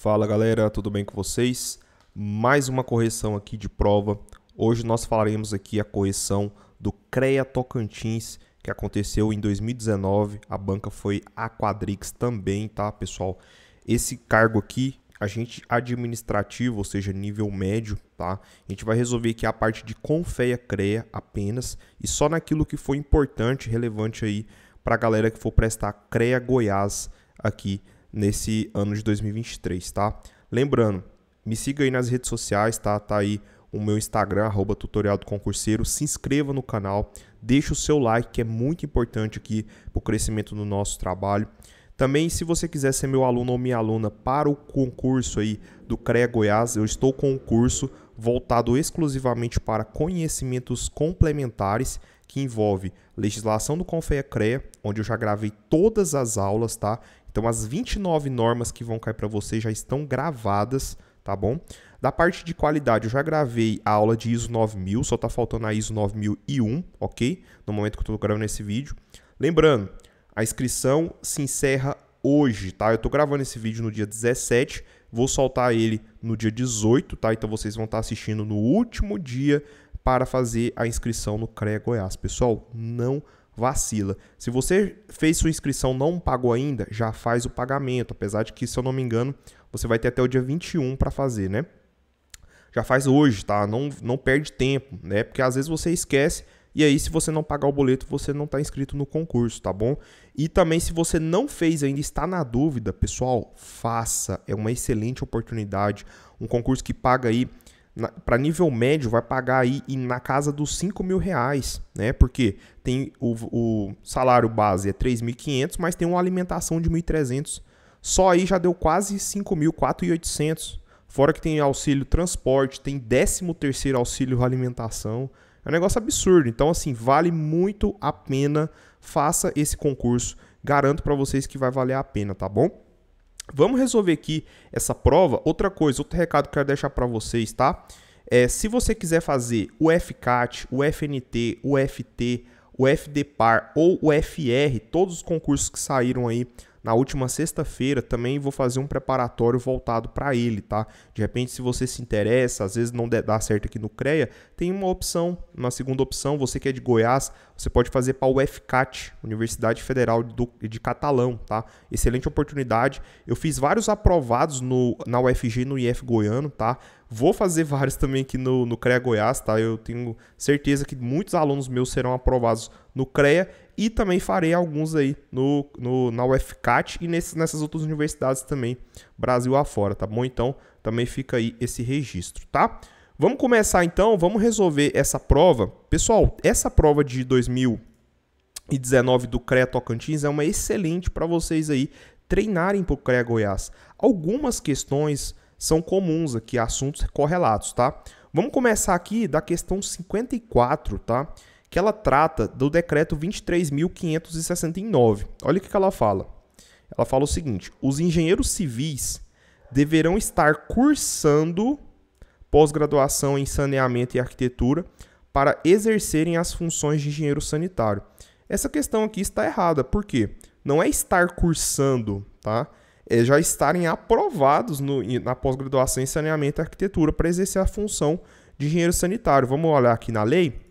Fala galera, tudo bem com vocês? Mais uma correção aqui de prova. Hoje nós falaremos aqui a correção do CREA Tocantins que aconteceu em 2019. A banca foi a Quadrix também, tá, pessoal? Esse cargo aqui, agente administrativo, ou seja, nível médio, tá? A gente vai resolver aqui a parte de Confeia CREA apenas e só naquilo que foi importante, relevante aí para a galera que for prestar CREA Goiás aqui nesse ano de 2023, tá? Lembrando, me siga aí nas redes sociais, tá? Tá aí o meu Instagram, arroba tutorial do concurseiro, se inscreva no canal, deixe o seu like, que é muito importante aqui para o crescimento do nosso trabalho. Também, se você quiser ser meu aluno ou minha aluna para o concurso aí do CREA Goiás, eu estou com um curso voltado exclusivamente para conhecimentos complementares que envolve legislação do Confeia crea onde eu já gravei todas as aulas, tá? Então as 29 normas que vão cair para você já estão gravadas, tá bom? Da parte de qualidade, eu já gravei a aula de ISO 9000, só tá faltando a ISO 9001, ok? No momento que eu tô gravando esse vídeo. Lembrando, a inscrição se encerra hoje, tá? Eu tô gravando esse vídeo no dia 17, vou soltar ele no dia 18, tá? Então vocês vão estar tá assistindo no último dia para fazer a inscrição no CREA Goiás. Pessoal, não vacila. Se você fez sua inscrição não pagou ainda, já faz o pagamento, apesar de que, se eu não me engano, você vai ter até o dia 21 para fazer, né? Já faz hoje, tá? Não, não perde tempo, né? Porque às vezes você esquece e aí se você não pagar o boleto, você não está inscrito no concurso, tá bom? E também se você não fez ainda, está na dúvida, pessoal, faça. É uma excelente oportunidade, um concurso que paga aí para nível médio vai pagar aí na casa dos 5 mil reais, né? Porque tem o, o salário base é 3.500, mas tem uma alimentação de 1.300. Só aí já deu quase 5 mil, 4.800. Fora que tem auxílio transporte, tem 13 terceiro auxílio alimentação. É um negócio absurdo. Então, assim, vale muito a pena. Faça esse concurso. Garanto para vocês que vai valer a pena, tá bom? Vamos resolver aqui essa prova. Outra coisa, outro recado que eu quero deixar para vocês, tá? É, se você quiser fazer o FCAT, o FNT, o FT, o FDPAR ou o FR, todos os concursos que saíram aí na última sexta-feira também vou fazer um preparatório voltado para ele, tá? De repente, se você se interessa, às vezes não dá certo aqui no CREA, tem uma opção, uma segunda opção, você que é de Goiás, você pode fazer para o UFCAT, Universidade Federal do, de Catalão, tá? Excelente oportunidade. Eu fiz vários aprovados no, na UFG no IF Goiano, tá? Vou fazer vários também aqui no, no CREA Goiás, tá? Eu tenho certeza que muitos alunos meus serão aprovados no CREA e também farei alguns aí no, no, na UFCAT e nesses, nessas outras universidades também, Brasil afora, tá bom? Então também fica aí esse registro, tá? Vamos começar então, vamos resolver essa prova. Pessoal, essa prova de 2019 do CREA Tocantins é uma excelente para vocês aí treinarem para o CREA Goiás. Algumas questões são comuns aqui, assuntos correlatos, tá? Vamos começar aqui da questão 54, tá? que ela trata do decreto 23.569. Olha o que ela fala. Ela fala o seguinte: os engenheiros civis deverão estar cursando pós-graduação em saneamento e arquitetura para exercerem as funções de engenheiro sanitário. Essa questão aqui está errada, por quê? Não é estar cursando, tá? É já estarem aprovados no, na pós-graduação em saneamento e arquitetura para exercer a função de engenheiro sanitário. Vamos olhar aqui na lei?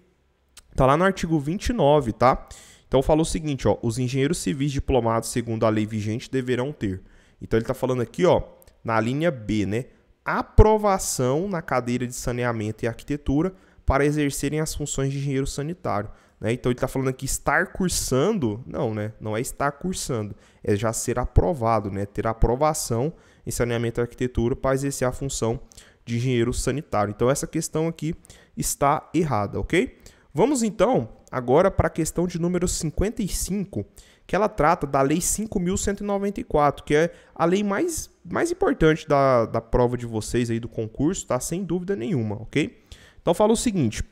Tá lá no artigo 29, tá? Então fala o seguinte, ó, os engenheiros civis diplomados segundo a lei vigente deverão ter. Então ele está falando aqui, ó, na linha B, né? Aprovação na cadeira de saneamento e arquitetura para exercerem as funções de engenheiro sanitário. Né? Então ele está falando aqui estar cursando, não, né? Não é estar cursando, é já ser aprovado, né? Ter aprovação em saneamento e arquitetura para exercer a função de engenheiro sanitário. Então essa questão aqui está errada, ok? Vamos então agora para a questão de número 55, que ela trata da Lei 5.194, que é a lei mais, mais importante da, da prova de vocês aí do concurso, tá? Sem dúvida nenhuma, ok? Então fala o seguinte: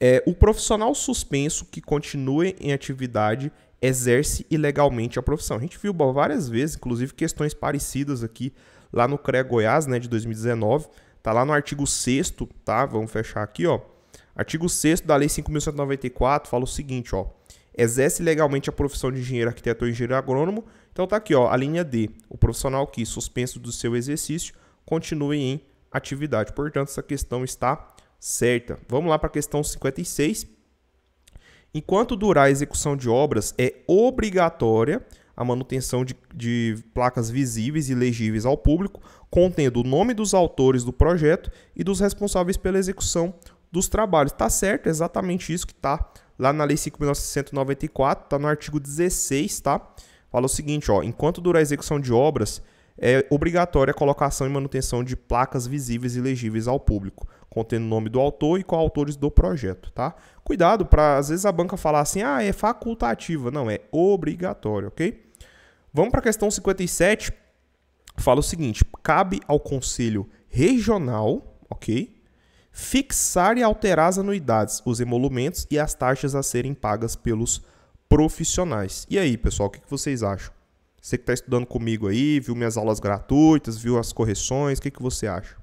é, o profissional suspenso que continue em atividade exerce ilegalmente a profissão. A gente viu várias vezes, inclusive questões parecidas aqui lá no CREA Goiás, né, de 2019, tá lá no artigo 6 tá? Vamos fechar aqui, ó Artigo 6 da Lei 5.194 fala o seguinte, ó. Exerce legalmente a profissão de engenheiro, arquiteto ou engenheiro agrônomo. Então tá aqui, ó, a linha D. O profissional que, suspenso do seu exercício, continue em atividade. Portanto, essa questão está certa. Vamos lá para a questão 56. Enquanto durar a execução de obras, é obrigatória a manutenção de, de, placas visíveis e legíveis ao público, contendo o nome dos autores do projeto e dos responsáveis pela execução dos trabalhos. Tá certo, é exatamente isso que tá lá na Lei 5.994, tá no artigo 16, tá? Fala o seguinte, ó, enquanto durar a execução de obras, é obrigatória a colocação e manutenção de placas visíveis e legíveis ao público, contendo o nome do autor e coautores do projeto, tá? Cuidado para às vezes a banca falar assim: "Ah, é facultativa". Não, é obrigatório, OK? Vamos para a questão 57. Fala o seguinte: cabe ao conselho regional, OK? fixar e alterar as anuidades, os emolumentos e as taxas a serem pagas pelos profissionais. E aí, pessoal, o que vocês acham? Você que está estudando comigo aí, viu minhas aulas gratuitas, viu as correções, o que, que você acha?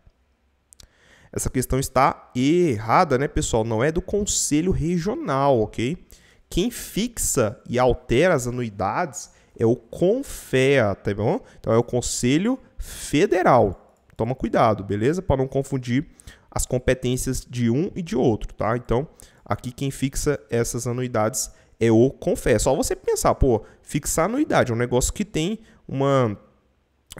Essa questão está errada, né, pessoal? Não é do Conselho Regional, ok? Quem fixa e altera as anuidades é o CONFEA, tá bom? Então é o Conselho Federal. Toma cuidado, beleza? Para não confundir as competências de um e de outro, tá? Então, aqui quem fixa essas anuidades é o confesso. Só você pensar, pô, fixar anuidade é um negócio que tem uma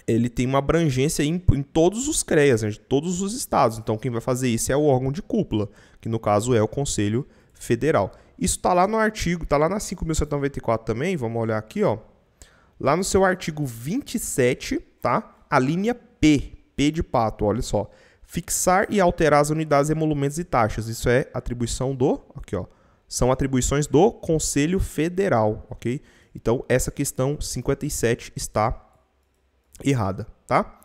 ele tem uma abrangência em, em todos os CREAs, né, de todos os estados. Então, quem vai fazer isso é o órgão de cúpula, que no caso é o Conselho Federal. Isso está lá no artigo, está lá na 5.194 também, vamos olhar aqui, ó. Lá no seu artigo 27, tá? A linha P, P de pato, olha só fixar e alterar as unidades, emolumentos e taxas. Isso é atribuição do, aqui ó, são atribuições do Conselho Federal, ok? Então essa questão 57 está errada, tá?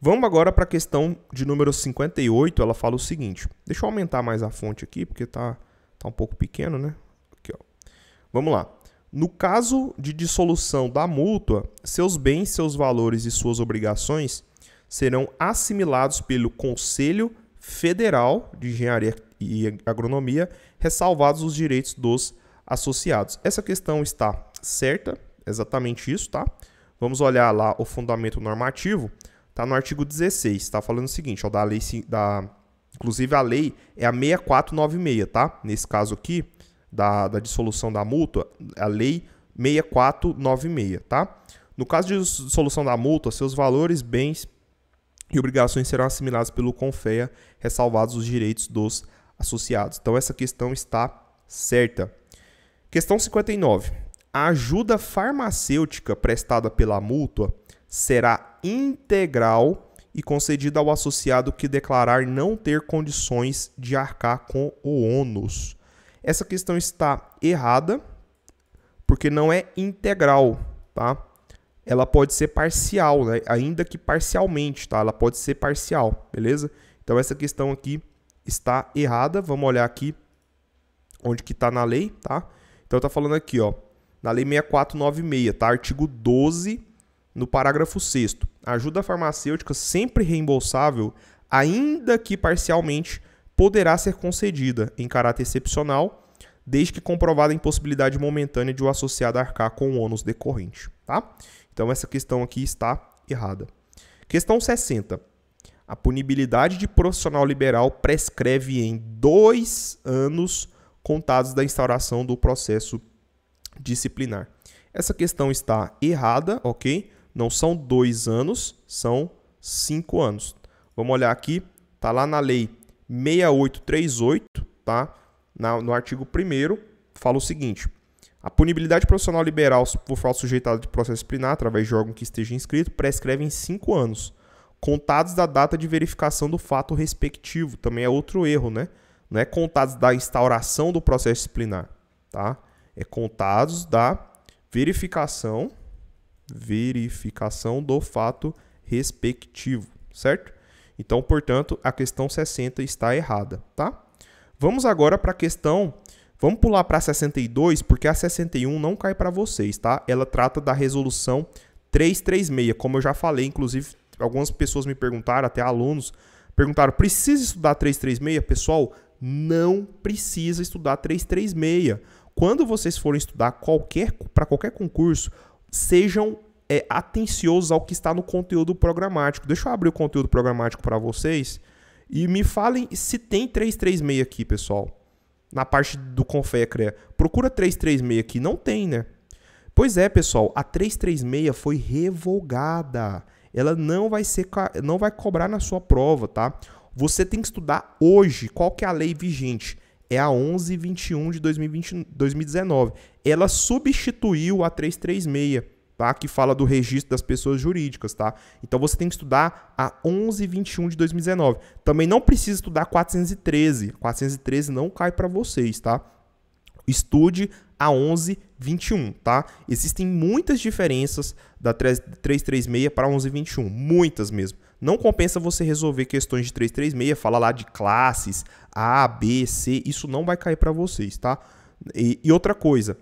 Vamos agora para a questão de número 58, ela fala o seguinte. Deixa eu aumentar mais a fonte aqui, porque tá tá um pouco pequeno, né? Aqui, ó. Vamos lá. No caso de dissolução da mútua, seus bens, seus valores e suas obrigações serão assimilados pelo Conselho Federal de Engenharia e Agronomia, ressalvados os direitos dos associados. Essa questão está certa, exatamente isso, tá? Vamos olhar lá o fundamento normativo, Está no artigo 16, está falando o seguinte, ó, da lei da inclusive a lei é a 6496, tá? Nesse caso aqui da, da dissolução da multa, a lei 6496, tá? No caso de dissolução da multa, seus valores, bens, e obrigações serão assimiladas pelo CONFEA, ressalvados os direitos dos associados. Então, essa questão está certa. Questão 59. A ajuda farmacêutica prestada pela mútua será integral e concedida ao associado que declarar não ter condições de arcar com o ônus. Essa questão está errada, porque não é integral, tá? ela pode ser parcial, né? ainda que parcialmente, tá? Ela pode ser parcial, beleza? Então essa questão aqui está errada. Vamos olhar aqui onde que está na lei, tá? Então está falando aqui, ó, na lei 6496, tá? Artigo 12, no parágrafo 6 a ajuda farmacêutica sempre reembolsável, ainda que parcialmente, poderá ser concedida em caráter excepcional desde que comprovada a impossibilidade momentânea de o associado arcar com o ônus decorrente. Tá? Então, essa questão aqui está errada. Questão 60. A punibilidade de profissional liberal prescreve em dois anos contados da instauração do processo disciplinar. Essa questão está errada, ok? Não são dois anos, são cinco anos. Vamos olhar aqui, tá lá na lei 6838, tá? na, no artigo 1 fala o seguinte: a punibilidade profissional liberal por falta sujeitada de processo disciplinar através de órgão que esteja inscrito prescreve em 5 anos, contados da data de verificação do fato respectivo. Também é outro erro, né? Não é contados da instauração do processo disciplinar, tá? É contados da verificação verificação do fato respectivo, certo? Então, portanto, a questão 60 está errada, tá? Vamos agora para a questão. Vamos pular para a 62, porque a 61 não cai para vocês, tá? Ela trata da resolução 336, como eu já falei, inclusive algumas pessoas me perguntaram, até alunos, perguntaram: "Precisa estudar 336, pessoal?" Não precisa estudar 336. Quando vocês forem estudar qualquer para qualquer concurso, sejam é, atenciosos ao que está no conteúdo programático. Deixa eu abrir o conteúdo programático para vocês. E me falem se tem 336 aqui, pessoal. Na parte do Confé Procura 336 aqui. Não tem, né? Pois é, pessoal. A 336 foi revogada. Ela não vai, ser, não vai cobrar na sua prova, tá? Você tem que estudar hoje. Qual que é a lei vigente? É a 1121 de 2020, 2019. Ela substituiu a 336 tá? Que fala do registro das pessoas jurídicas, tá? Então você tem que estudar a 1121 de 2019. Também não precisa estudar 413. 413 não cai para vocês, tá? Estude a 1121, tá? Existem muitas diferenças da 336 para 1121, muitas mesmo. Não compensa você resolver questões de 336, fala lá de classes A, B, C, isso não vai cair para vocês, tá? E, e outra coisa,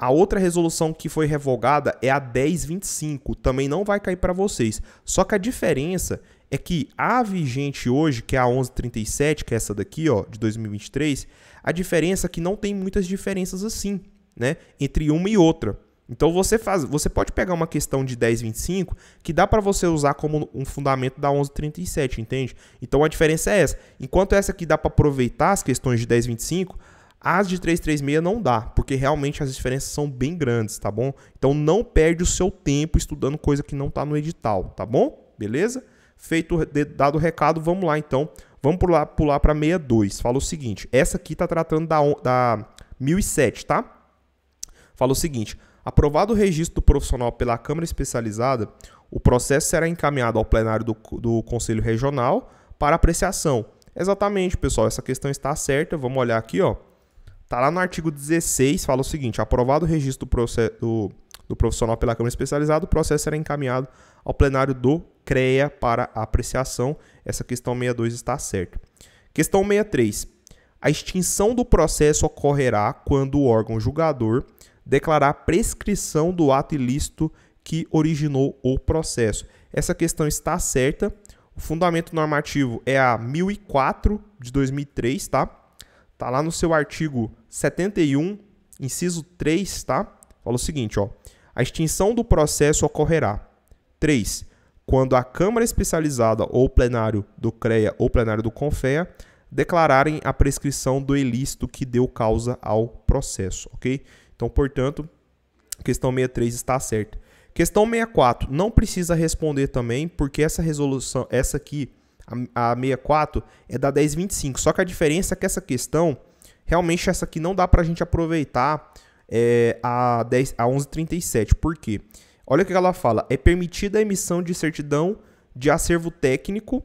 a outra resolução que foi revogada é a 1025, também não vai cair para vocês. Só que a diferença é que a vigente hoje, que é a 1137, que é essa daqui, ó, de 2023, a diferença é que não tem muitas diferenças assim, né, entre uma e outra. Então você faz, você pode pegar uma questão de 1025 que dá para você usar como um fundamento da 1137, entende? Então a diferença é essa. Enquanto essa aqui dá para aproveitar as questões de 1025, as de 336 não dá, porque realmente as diferenças são bem grandes, tá bom? Então não perde o seu tempo estudando coisa que não tá no edital, tá bom? Beleza? Feito, dado o recado, vamos lá então. Vamos pular pular para 62. Fala o seguinte, essa aqui está tratando da, da 1007, tá? Fala o seguinte, aprovado o registro do profissional pela Câmara Especializada, o processo será encaminhado ao plenário do, do Conselho Regional para apreciação. Exatamente, pessoal, essa questão está certa, vamos olhar aqui, ó. Tá lá no artigo 16, fala o seguinte: aprovado o registro do, processo, do, do profissional pela Câmara Especializada, o processo será encaminhado ao plenário do CREA para apreciação. Essa questão 62 está certa. Questão 63. A extinção do processo ocorrerá quando o órgão julgador declarar prescrição do ato ilícito que originou o processo. Essa questão está certa. O fundamento normativo é a 1004 de 2003, tá? Tá lá no seu artigo 71, inciso 3, tá? Fala o seguinte, ó. A extinção do processo ocorrerá. 3. Quando a Câmara Especializada ou plenário do CREA ou plenário do CONFEA declararem a prescrição do ilícito que deu causa ao processo, ok? Então, portanto, questão 63 está certa. Questão 64 não precisa responder também, porque essa resolução, essa aqui a, 64 é da 1025. Só que a diferença é que essa questão, realmente essa aqui não dá para a gente aproveitar é, a, 10, a 1137. Por quê? Olha o que ela fala. É permitida a emissão de certidão de acervo técnico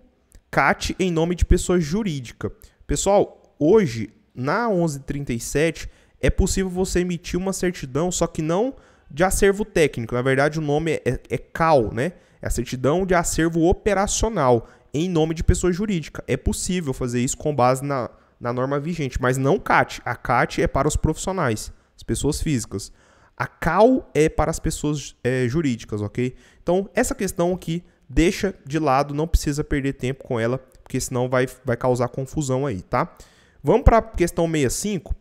CAT em nome de pessoa jurídica. Pessoal, hoje, na 1137, é possível você emitir uma certidão, só que não de acervo técnico. Na verdade, o nome é, é, é CAL, né? É a certidão de acervo operacional em nome de pessoa jurídica. É possível fazer isso com base na, na norma vigente, mas não CAT. A CAT é para os profissionais, as pessoas físicas. A CAL é para as pessoas é, jurídicas, ok? Então, essa questão aqui deixa de lado, não precisa perder tempo com ela, porque senão vai, vai causar confusão aí, tá? Vamos para a questão 65.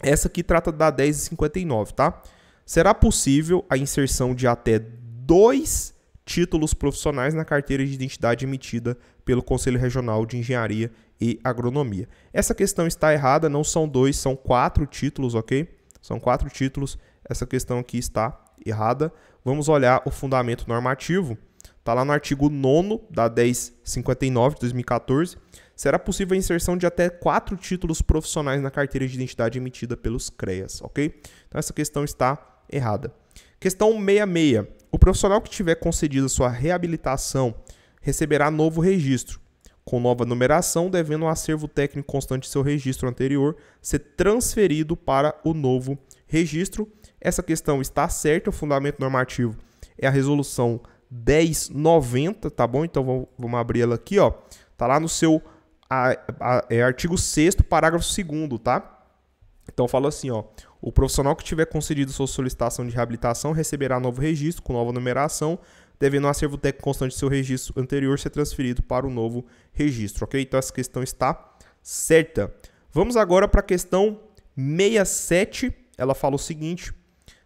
Essa aqui trata da 10,59, tá? Será possível a inserção de até dois títulos profissionais na carteira de identidade emitida pelo Conselho Regional de Engenharia e Agronomia. Essa questão está errada, não são dois, são quatro títulos, ok? São quatro títulos, essa questão aqui está errada. Vamos olhar o fundamento normativo. Está lá no artigo 9 da 1059 de 2014. Será possível a inserção de até quatro títulos profissionais na carteira de identidade emitida pelos CREAS, ok? Então essa questão está errada. Questão 66. O profissional que tiver concedido sua reabilitação receberá novo registro, com nova numeração, devendo o acervo técnico constante de seu registro anterior ser transferido para o novo registro. Essa questão está certa, o fundamento normativo é a resolução 1090, tá bom? Então vamos abrir ela aqui, ó. Tá lá no seu a, a, é, artigo 6 parágrafo 2 tá? Então fala assim, ó, o profissional que tiver concedido sua solicitação de reabilitação receberá novo registro com nova numeração, devendo o acervo técnico constante de seu registro anterior ser transferido para o novo registro, ok? Então essa questão está certa. Vamos agora para a questão 67, ela fala o seguinte,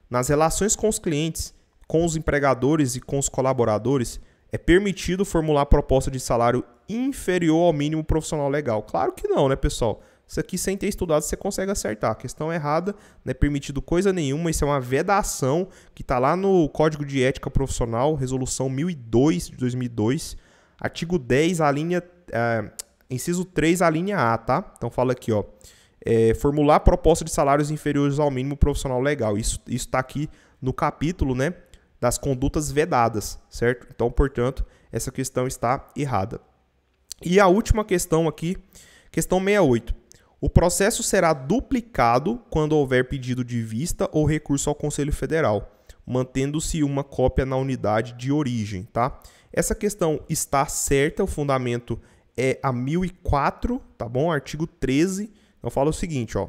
nas relações com os clientes, com os empregadores e com os colaboradores, é permitido formular proposta de salário inferior ao mínimo profissional legal. Claro que não, né, pessoal? Isso aqui, sem ter estudado, você consegue acertar. questão é errada não é permitido coisa nenhuma. Isso é uma vedação que está lá no Código de Ética Profissional, Resolução 1002 de 2002, artigo 10, a linha, é, inciso 3, a linha A, tá? Então fala aqui, ó. É, formular proposta de salários inferiores ao mínimo profissional legal. Isso está aqui no capítulo, né? Das condutas vedadas, certo? Então, portanto, essa questão está errada. E a última questão aqui, questão 68. O processo será duplicado quando houver pedido de vista ou recurso ao Conselho Federal, mantendo-se uma cópia na unidade de origem, tá? Essa questão está certa, o fundamento é a 1004, tá bom? Artigo 13. Então fala o seguinte, ó.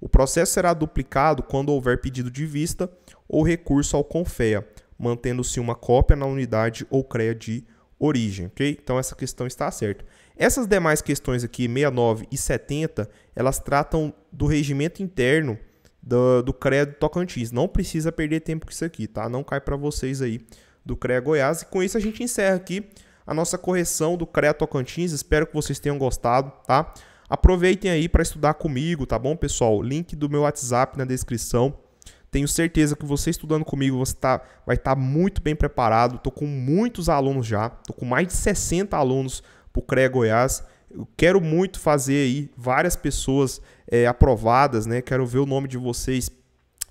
O processo será duplicado quando houver pedido de vista ou recurso ao CONFEA, mantendo-se uma cópia na unidade ou CREA de origem origem, ok? Então essa questão está certa. Essas demais questões aqui, 69 e 70, elas tratam do regimento interno do, do CREA do Tocantins. Não precisa perder tempo com isso aqui, tá? Não cai para vocês aí do CREA Goiás. E com isso a gente encerra aqui a nossa correção do CREA Tocantins. Espero que vocês tenham gostado, tá? Aproveitem aí para estudar comigo, tá bom, pessoal? Link do meu WhatsApp na descrição. Tenho certeza que você estudando comigo, você tá, vai estar tá muito bem preparado. Estou com muitos alunos já, estou com mais de 60 alunos para o CREA Goiás. Eu quero muito fazer aí várias pessoas é, aprovadas, né? Quero ver o nome de vocês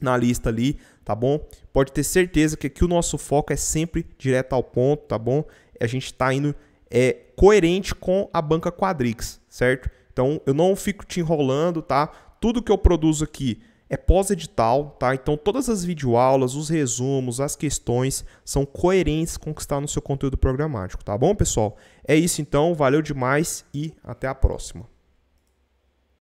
na lista ali, tá bom? Pode ter certeza que aqui o nosso foco é sempre direto ao ponto, tá bom? A gente está indo é, coerente com a banca Quadrix, certo? Então eu não fico te enrolando, tá? Tudo que eu produzo aqui é pós-edital, tá? Então todas as videoaulas, os resumos, as questões são coerentes com o que está no seu conteúdo programático, tá bom, pessoal? É isso então, valeu demais e até a próxima.